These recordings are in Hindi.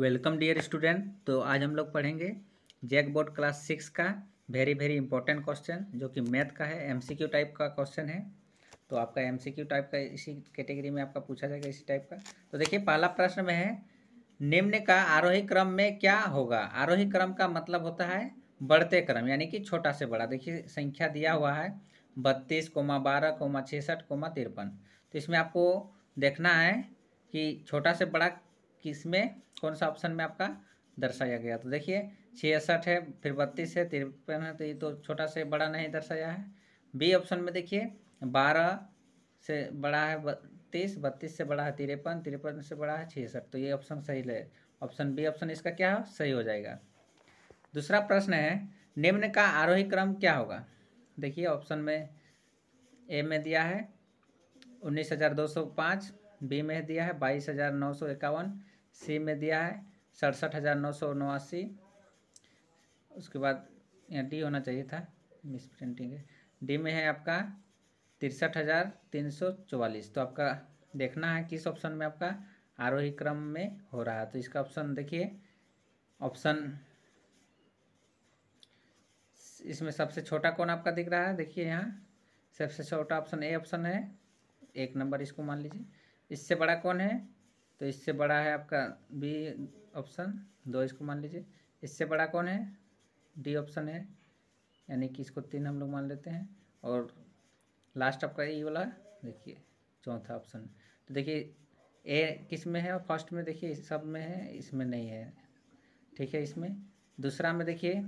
वेलकम डियर स्टूडेंट तो आज हम लोग पढ़ेंगे जैक बोर्ड क्लास सिक्स का वेरी वेरी इंपॉर्टेंट क्वेश्चन जो कि मैथ का है एमसीक्यू टाइप का क्वेश्चन है तो आपका एमसीक्यू टाइप का इसी कैटेगरी में आपका पूछा जाएगा इसी टाइप का तो देखिए पहला प्रश्न में है निम्न का आरोही क्रम में क्या होगा आरोही क्रम का मतलब होता है बढ़ते क्रम यानी कि छोटा से बड़ा देखिए संख्या दिया हुआ है बत्तीस कोमा बारह कोमा छसठ कोमा तिरपन तो इसमें आपको देखना है कि छोटा से बड़ा किस में कौन सा ऑप्शन में आपका दर्शाया गया तो देखिए छियासठ है फिर बत्तीस है तिरपन है तो ये तो छोटा से बड़ा नहीं दर्शाया है बी ऑप्शन में देखिए बारह से बड़ा है बत्तीस बत्तीस से बड़ा है तिरपन तिरपन से बड़ा है छियासठ तो ये ऑप्शन सही है ऑप्शन बी ऑप्शन इसका क्या हो सही हो जाएगा दूसरा प्रश्न है निम्न का आरोही क्रम क्या होगा देखिए ऑप्शन में ए में दिया है उन्नीस हज़ार दो सौ पाँच बी में दिया है बाईस हज़ार नौ सौ इक्यावन सी में दिया है सड़सठ हज़ार नौ सौ नवासी उसके बाद यहाँ डी होना चाहिए था मिस प्रिंटिंग है डी में है आपका तिरसठ हज़ार तीन सौ चौवालीस तो आपका देखना है किस ऑप्शन में आपका आरोही क्रम में हो रहा है तो इसका ऑप्शन देखिए ऑप्शन इसमें सबसे छोटा कौन आपका दिख रहा है देखिए यहाँ सबसे छोटा ऑप्शन ए ऑप्शन है एक नंबर इसको मान लीजिए इससे बड़ा कौन है तो इससे बड़ा है आपका बी ऑप्शन दो इसको मान लीजिए इससे बड़ा कौन है डी ऑप्शन है यानी कि इसको तीन हम लोग मान लेते हैं और लास्ट आपका ई वाला देखिए चौथा ऑप्शन तो देखिए ए किस में है और फर्स्ट में देखिए सब में है इसमें नहीं है ठीक है इसमें दूसरा में देखिए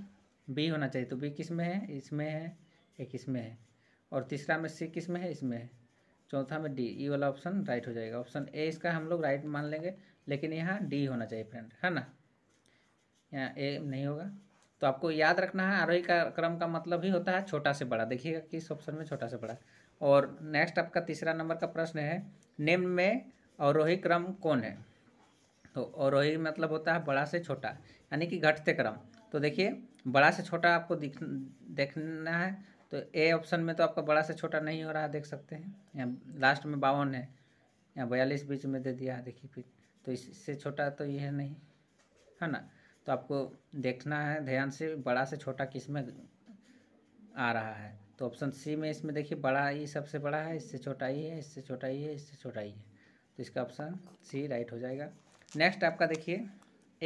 बी होना चाहिए तो बी किस में है इसमें है एक इसमें है और तीसरा में सी किस में है इसमें है चौथा में डी ई e वाला ऑप्शन राइट हो जाएगा ऑप्शन ए इसका हम लोग राइट मान लेंगे लेकिन यहाँ डी होना चाहिए फ्रेंड है ना यहाँ ए नहीं होगा तो आपको याद रखना है आरोही का क्रम का मतलब ही होता है छोटा से बड़ा देखिएगा किस ऑप्शन में छोटा से बड़ा और नेक्स्ट आपका तीसरा नंबर का प्रश्न है निम्न में अवरोही क्रम कौन है तो अवरोही मतलब होता है बड़ा से छोटा यानी कि घटते क्रम तो देखिए बड़ा से छोटा आपको दिख देखना है तो ए ऑप्शन में तो आपका बड़ा से छोटा नहीं हो रहा देख सकते हैं यहाँ लास्ट में बावन है यहाँ बयालीस बीच में दे दिया देखिए फिर तो इससे छोटा तो ये है नहीं है ना तो आपको देखना है ध्यान से बड़ा से छोटा किस में आ रहा है तो ऑप्शन सी में इसमें देखिए बड़ा ही सबसे बड़ा है इससे छोटा ही है इससे छोटा ही है इससे छोटा ही है तो इसका ऑप्शन सी राइट हो जाएगा नेक्स्ट आपका देखिए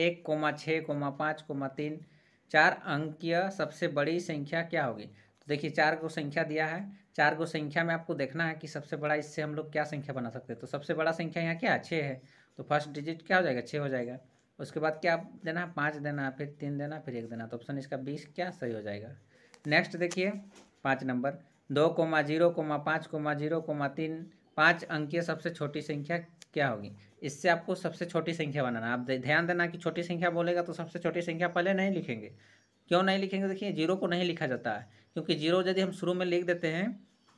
एक कोमा छः कोमा पाँच कोमा तीन चार अंकीय सबसे बड़ी संख्या क्या होगी देखिए चार को संख्या दिया है चार को संख्या में आपको देखना है कि सबसे बड़ा इससे हम लोग क्या संख्या बना सकते हैं तो सबसे बड़ा संख्या यहाँ क्या छः है तो फर्स्ट डिजिट क्या हो जाएगा छः हो जाएगा उसके बाद क्या देना है पाँच देना फिर तीन देना फिर एक देना तो ऑप्शन इसका बीस क्या सही हो जाएगा नेक्स्ट देखिए पाँच नंबर दो कोमा जीरो कोमा पाँच कोमा जीरो कोमा तीन पाँच अंकीय सबसे छोटी संख्या क्या होगी इससे आपको सबसे छोटी संख्या बनाना आप ध्यान देना कि छोटी संख्या बोलेगा तो सबसे छोटी संख्या पहले नहीं लिखेंगे क्यों नहीं लिखेंगे तो देखिए जीरो को नहीं लिखा जाता है क्योंकि जीरो यदि हम शुरू में लिख देते हैं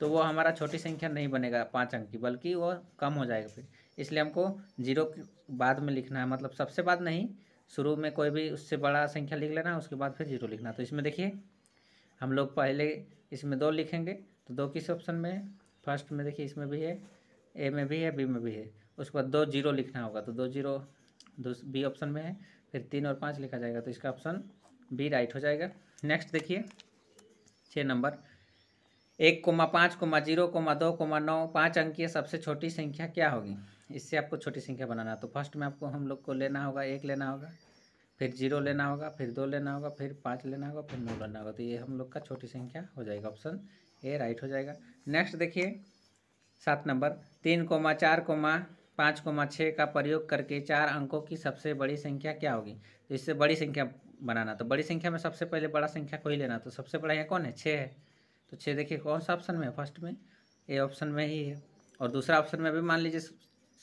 तो वो हमारा छोटी संख्या नहीं बनेगा पाँच अंक की बल्कि वो कम हो जाएगा फिर इसलिए हमको जीरो के बाद में लिखना है मतलब सबसे बाद नहीं शुरू में कोई भी उससे बड़ा संख्या लिख लेना है उसके बाद फिर जीरो लिखना तो इसमें देखिए हम लोग पहले इसमें दो लिखेंगे तो दो किस ऑप्शन में है फर्स्ट में देखिए इसमें भी है ए में भी है बी में भी है उसके बाद दो जीरो लिखना होगा तो दो जीरो बी ऑप्शन में है फिर तीन और पाँच लिखा जाएगा तो इसका ऑप्शन बी राइट हो जाएगा नेक्स्ट देखिए छः नंबर एक कोमा पाँच कोमा जीरो कोमा दो कोमा नौ पाँच अंकीय सबसे छोटी संख्या क्या होगी इससे आपको छोटी संख्या बनाना तो फर्स्ट में आपको हम लोग को लेना होगा एक लेना होगा फिर जीरो लेना होगा फिर दो लेना होगा फिर पाँच लेना होगा फिर नौ लेना होगा तो ये हम लोग का छोटी संख्या हो जाएगा ऑप्शन ए राइट हो जाएगा नेक्स्ट देखिए सात नंबर तीन कोमा चार कोमा पाँच कोमा छः का प्रयोग करके चार अंकों की सबसे बड़ी संख्या क्या होगी तो इससे बड़ी संख्या बनाना तो बड़ी संख्या में सबसे पहले बड़ा संख्या को ही लेना तो सबसे बड़ा यहाँ कौन है छः है तो छः देखिए कौन सा ऑप्शन में है फर्स्ट में ए ऑप्शन में ही है और दूसरा ऑप्शन में भी मान लीजिए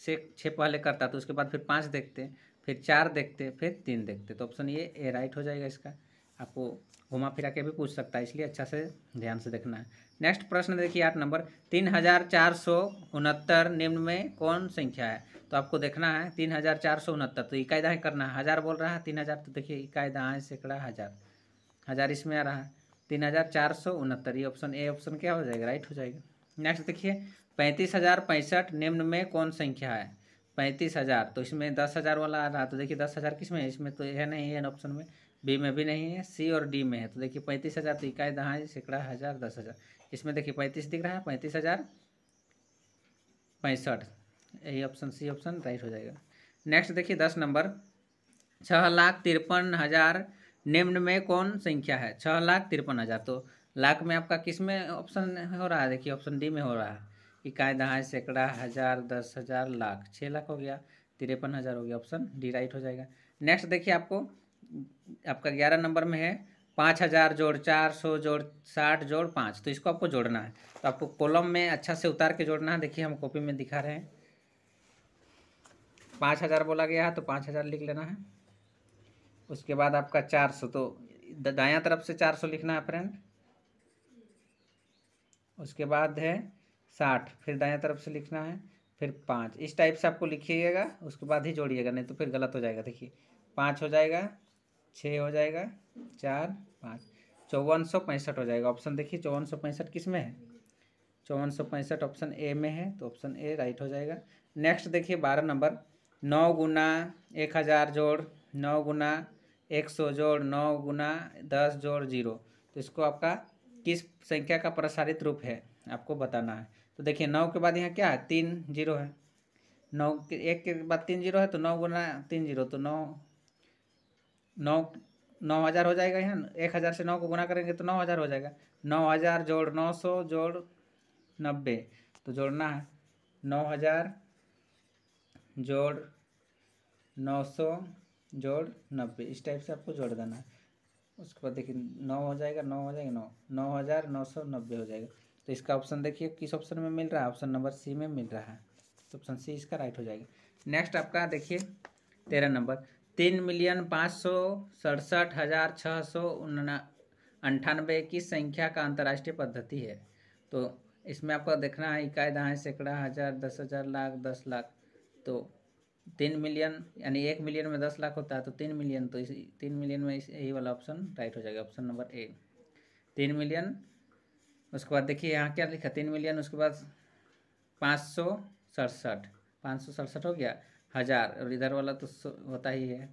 से छः पहले करता तो उसके बाद फिर पाँच देखते फिर चार देखते फिर तीन देखते तो ऑप्शन ये ए राइट हो जाएगा इसका आपको घुमा फिरा के भी पूछ सकता है इसलिए अच्छा से ध्यान से देखना है नेक्स्ट प्रश्न देखिए आठ नंबर तीन हजार चार सौ उनहत्तर निम्न में कौन संख्या है तो आपको देखना है तीन हजार चार सौ उनहत्तर तो इकाई दाएँ करना है हज़ार बोल रहा है तीन हज़ार तो देखिए इकाई दाएँ सैकड़ा हज़ार हज़ार इसमें आ रहा है तीन हज़ार चार सौ उनहत्तर ये ऑप्शन ए ऑप्शन क्या हो जाएगा राइट हो जाएगा नेक्स्ट देखिए पैंतीस हज़ार पैंसठ निम्न में कौन संख्या है पैंतीस हज़ार तो इसमें दस हज़ार वाला आ रहा है तो देखिए दस हज़ार किस में है इसमें तो है नहीं है ऑप्शन में बी में भी नहीं है सी और डी में है तो देखिए पैंतीस हज़ार तो इकाई दहाँ सैकड़ा हज़ार दस हज़ार इसमें देखिए पैंतीस दिख रहा है पैंतीस हज़ार पैंसठ यही ऑप्शन सी ऑप्शन राइट हो जाएगा नेक्स्ट देखिए दस नंबर छः लाख तिरपन हज़ार निम्न में कौन संख्या है छः लाख तिरपन हज़ार तो लाख में आपका किस में ऑप्शन हो रहा है देखिए ऑप्शन डी में हो रहा है इकाई दहाँ सैकड़ा हज़ार दस हज़ार लाख छः लाख हो गया तिरपन हज़ार हो गया ऑप्शन डी राइट हो जाएगा नेक्स्ट देखिए आपको आपका ग्यारह नंबर में है पाँच हज़ार जोड़ चार सौ जोड़ साठ जोड़ पाँच तो इसको आपको जोड़ना है तो आपको कॉलम में अच्छा से उतार के जोड़ना है देखिए हम कॉपी में दिखा रहे हैं पाँच हज़ार बोला गया है तो पाँच हज़ार लिख लेना है उसके बाद आपका चार सौ तो दाया तरफ से चार सौ लिखना है फ्रेंड उसके बाद है साठ फिर दाया तरफ से लिखना है फिर पाँच इस टाइप से आपको लिखिएगा उसके बाद ही जोड़िएगा नहीं तो फिर गलत हो जाएगा देखिए पाँच हो जाएगा छः हो जाएगा चार पाँच चौवन सौ पैंसठ हो जाएगा ऑप्शन देखिए चौवन सौ पैंसठ किस में है चौवन सौ पैंसठ ऑप्शन ए में है तो ऑप्शन ए राइट हो जाएगा नेक्स्ट देखिए बारह नंबर नौ गुना एक हज़ार जोड़ नौ गुना एक सौ जोड़ नौ गुना दस जोड़ जीरो तो इसको आपका किस संख्या का प्रसारित रूप है आपको बताना है तो देखिए नौ के बाद यहाँ क्या है तीन जीरो है नौ एक के बाद तीन जीरो है तो नौ गुना तीन जीरो तो नौ नौ नौ हज़ार हो जाएगा यहाँ एक हज़ार से नौ को गुना करेंगे तो नौ हज़ार हो जाएगा नौ हज़ार जोड़ नौ सौ जोड़ नब्बे तो जोड़ना है नौ हज़ार जोड़ नौ सौ जोड़ नब्बे इस टाइप से आपको जोड़ देना है उसके बाद देखिए नौ हो जाएगा नौ हो जाएगा नौ नौ हज़ार नौ सौ नब्बे हो जाएगा तो इसका ऑप्शन देखिए किस ऑप्शन में मिल रहा है ऑप्शन नंबर सी में मिल रहा है तो ऑप्शन सी इसका राइट हो जाएगा नेक्स्ट आपका देखिए तेरह नंबर तीन मिलियन पाँच सौ सड़सठ हज़ार छः सौ अंठानबे की संख्या का अंतर्राष्ट्रीय पद्धति है तो इसमें आपको देखना है इकाई दहाई सैकड़ा हज़ार दस हज़ार लाख दस लाख तो तीन मिलियन यानी एक मिलियन में दस लाख होता है तो तीन मिलियन तो इस तीन मिलियन में इस यही वाला ऑप्शन राइट हो जाएगा ऑप्शन नंबर ए तीन मिलियन उसके बाद देखिए यहाँ क्या लिखा तीन मिलियन उसके बाद पाँच सौ सड़सठ पाँच सौ सड़सठ हो गया हज़ार और इधर वाला तो होता ही है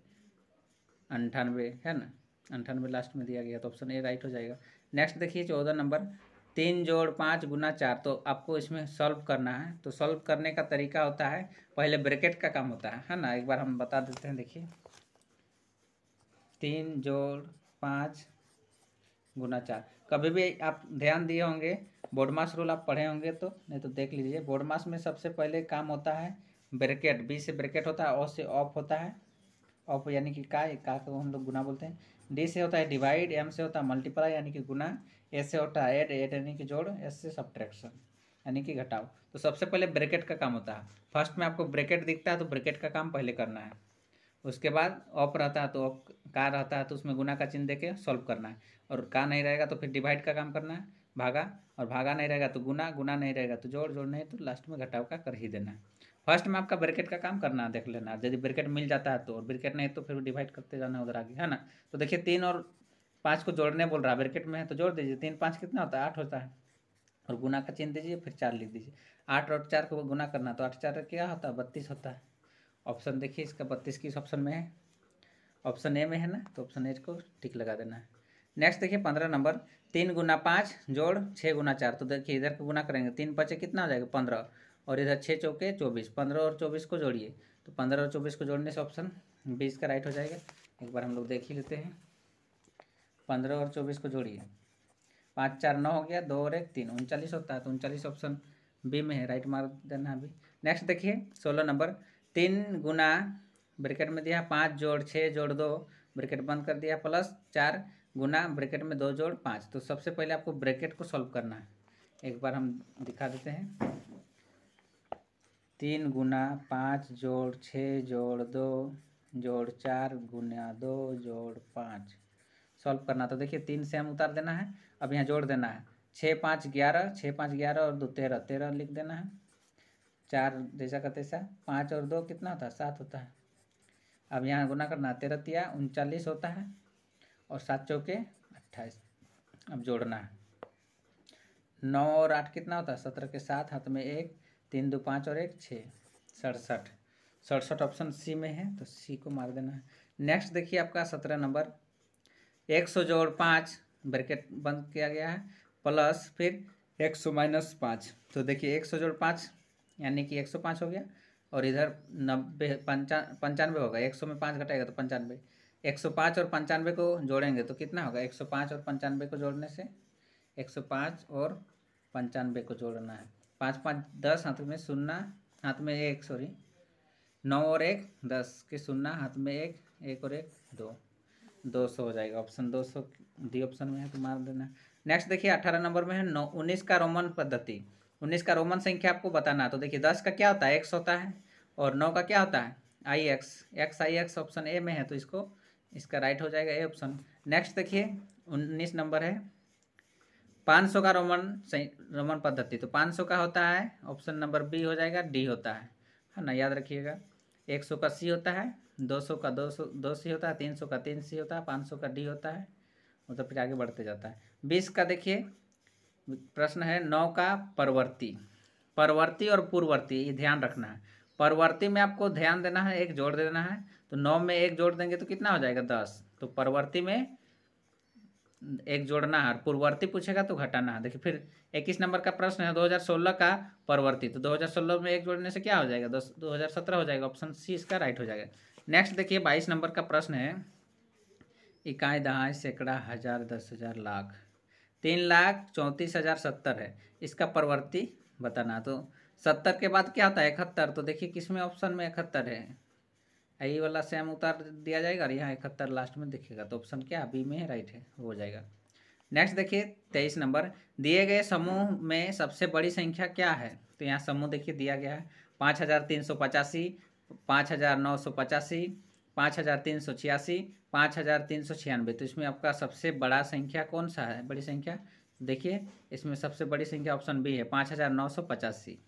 अंठानवे है ना अंठानवे लास्ट में दिया गया तो ऑप्शन ए राइट हो जाएगा नेक्स्ट देखिए चौदह नंबर तीन जोड़ पाँच गुना चार तो आपको इसमें सॉल्व करना है तो सॉल्व करने का तरीका होता है पहले ब्रैकेट का काम होता है है ना एक बार हम बता देते हैं देखिए तीन जोड़ पाँच गुना चार कभी भी आप ध्यान दिए होंगे बोडमास रूल आप पढ़े होंगे तो नहीं तो देख लीजिए बोडमास में सबसे पहले काम होता है ब्रैकेट बी से ब्रैकेट होता है ओ से ऑफ होता है ऑफ यानी कि का का को हम लोग गुना बोलते हैं डी से होता है डिवाइड एम से होता है मल्टीप्लाई यानी कि गुना ए से होता है एड एड यानी कि जोड़ एस से सब्ट्रैक्शन यानी कि घटाओ तो सबसे पहले ब्रैकेट का काम होता है फर्स्ट में आपको ब्रैकेट दिखता है तो ब्रैकेट का काम पहले करना है उसके बाद ऑफ रहता है तो ऑफ का रहता है तो उसमें गुना का चिन्ह देके सॉल्व करना है और का नहीं रहेगा तो फिर डिवाइड का काम करना है भागा और भागा नहीं रहेगा तो गुना गुना नहीं रहेगा तो जोड़ जोड़ नहीं तो लास्ट में घटाव का कर ही देना है फर्स्ट में आपका ब्रिकेट का काम करना है देख लेना यदि ब्रिकेट मिल जाता है तो और ब्रिकेट नहीं तो फिर डिवाइड करते जाना उधर आगे है ना तो देखिए तीन और पाँच को जोड़ने बोल रहा है ब्रिकेट में है तो जोड़ दीजिए तीन पाँच कितना होता है आठ होता है और गुना का चिन्ह दीजिए फिर चार लिख दीजिए आठ और चार को गुना करना तो आठ चार क्या होता है बत्तीस होता है ऑप्शन देखिए इसका बत्तीस किस ऑप्शन में है ऑप्शन ए में है ना तो ऑप्शन ए को टिक लगा देना है नेक्स्ट देखिए पंद्रह नंबर तीन गुना पाँच जोड़ छः गुना चार तो देखिए इधर को गुना करेंगे तीन पचे कितना हो जाएगा पंद्रह और इधर छः चौके चौबीस पंद्रह और चौबीस को जोड़िए तो पंद्रह और चौबीस को जोड़ने से ऑप्शन बीस का राइट हो जाएगा एक बार हम लोग देख ही लेते हैं पंद्रह और चौबीस को जोड़िए पाँच चार नौ हो गया दो और एक तीन उनचालीस होता है तो उनचालीस ऑप्शन बी में है राइट मार देना अभी नेक्स्ट देखिए सोलह नंबर तीन गुना ब्रिकेट में दिया पाँच जोड़ छः जोड़ दो ब्रिकेट बंद कर दिया प्लस चार गुना ब्रिकेट में दो जोड़ पाँच तो सबसे पहले आपको ब्रेकेट को सॉल्व करना है एक बार हम दिखा देते हैं तीन गुना पाँच जोड़ छः जोड़ दो जोड़ चार गुना दो जोड़ पाँच सॉल्व करना तो देखिए तीन से हम उतार देना है अब यहाँ जोड़ देना है छः पाँच ग्यारह छः पाँच ग्यारह और दो तेरह तेरह लिख देना है चार जैसा का तैसा पाँच और दो कितना होता है सात होता है अब यहाँ गुना करना है तेरह तिया उनचालीस होता है और सात चौके अट्ठाईस अब जोड़ना है नौ और आठ कितना होता है सत्रह के साथ हाथ में एक तीन दो पाँच और एक छः सड़सठ सड़सठ ऑप्शन सी में है तो सी को मार देना है नेक्स्ट देखिए आपका सत्रह नंबर एक सौ जोड़ पाँच ब्रैकेट बंद किया गया है प्लस फिर एक सौ माइनस पाँच तो देखिए एक सौ जोड़ पाँच यानी कि एक सौ पाँच हो गया और इधर नब्बे पंचा पंचानवे होगा एक सौ में पाँच घटाएगा तो पंचानवे एक सौ पाँच और पंचानवे को जोड़ेंगे तो कितना होगा एक सौ पाँच और पंचानवे को जोड़ने से एक सौ पाँच और पंचानवे को जोड़ना है पाँच पाँच दस हाथ में सुनना हाथ में एक सॉरी नौ और एक दस के सुनना हाथ में एक एक और एक दो दो सौ हो जाएगा ऑप्शन दो सौ डी ऑप्शन में है तो मार देना नेक्स्ट देखिए अट्ठारह नंबर में है नौ उन्नीस का रोमन पद्धति उन्नीस का रोमन संख्या आपको बताना तो देखिए दस का क्या होता है एक्स होता है और नौ का क्या होता है I X X I X option A में है तो इसको इसका राइट हो जाएगा ए ऑप्शन नेक्स्ट देखिए उन्नीस नंबर है पाँच सौ का रोमन रोमन पद्धति तो पाँच सौ का होता है ऑप्शन नंबर बी हो जाएगा डी होता है है ना याद रखिएगा एक सौ का सी होता है दो सौ का दो सौ दो सी होता है तीन सौ का तीन सी होता है पाँच सौ का डी होता है वो मतलब तो फिर आगे बढ़ते जाता है बीस का देखिए प्रश्न है नौ का परवर्ती परवर्ती और पूर्ववर्ती ये ध्यान रखना है परवर्ती में आपको ध्यान देना है एक जोड़ देना है तो नौ में एक जोड़ देंगे तो कितना हो जाएगा दस तो परवर्ती में एक जोड़ना है और पूर्ववर्ती पूछेगा तो घटाना है देखिए फिर इक्कीस नंबर का प्रश्न है 2016 का परवर्ती तो 2016 में एक जोड़ने से क्या हो जाएगा दस दो हो जाएगा ऑप्शन सी इसका राइट हो जाएगा नेक्स्ट देखिए बाईस नंबर का प्रश्न है इकाई दहाई सैकड़ा हज़ार दस हज़ार लाख तीन लाख चौंतीस हज़ार सत्तर है इसका परवर्ती बताना तो सत्तर के बाद क्या होता है इकहत्तर तो देखिए किस में ऑप्शन में इकहत्तर है आई वाला सेम उतार दिया जाएगा और यहाँ इकहत्तर लास्ट में दिखेगा तो ऑप्शन क्या बी में राइट है हो जाएगा नेक्स्ट देखिए तेईस नंबर दिए गए समूह में सबसे बड़ी संख्या क्या है तो यहाँ समूह देखिए दिया गया है पाँच हज़ार तीन सौ पचासी पाँच हज़ार नौ सौ पचासी पाँच हज़ार तीन सौ छियासी पाँच हज़ार तीन सौ छियानवे तो इसमें आपका सबसे बड़ा संख्या कौन सा है बड़ी संख्या देखिए इसमें सबसे बड़ी संख्या ऑप्शन बी है पाँच हज़ार नौ सौ पचासी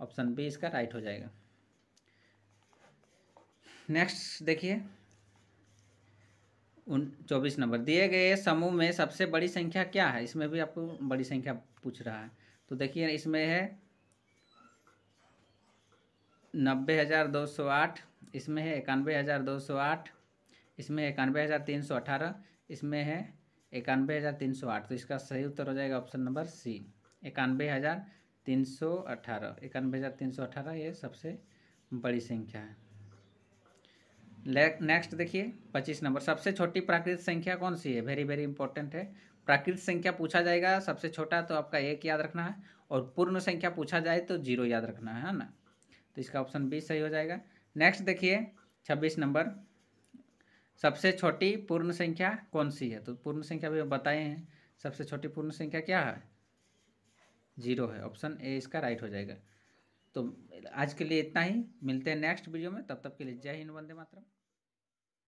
ऑप्शन बी इसका राइट हो जाएगा नेक्स्ट देखिए उन चौबीस नंबर दिए गए समूह में सबसे बड़ी संख्या क्या है इसमें भी आपको बड़ी संख्या पूछ रहा है तो देखिए इसमें है नब्बे हज़ार दो सौ आठ इसमें है इक्यानवे हज़ार दो सौ आठ इसमें है इक्यानवे हज़ार तीन सौ अठारह इसमें है इक्यानवे हज़ार तीन सौ आठ तो इसका सही उत्तर हो जाएगा ऑप्शन नंबर सी इक्यानवे हज़ार तीन सौ अठारह इक्यानवे हज़ार तीन सौ अठारह ये सबसे बड़ी संख्या है नेक्स्ट देखिए पच्चीस नंबर सबसे छोटी प्राकृतिक संख्या कौन सी है वेरी वेरी इंपॉर्टेंट है प्राकृतिक संख्या पूछा जाएगा सबसे छोटा तो आपका एक याद रखना है और पूर्ण संख्या पूछा जाए तो जीरो याद रखना है ना तो इसका ऑप्शन बी सही हो जाएगा नेक्स्ट देखिए छब्बीस नंबर सबसे छोटी पूर्ण संख्या कौन सी है तो पूर्ण संख्या भी बताए हैं सबसे छोटी पूर्ण संख्या क्या है जीरो है ऑप्शन ए इसका राइट हो जाएगा तो आज के लिए इतना ही मिलते हैं नेक्स्ट वीडियो में तब तक के लिए जय हिंद वंदे मातरम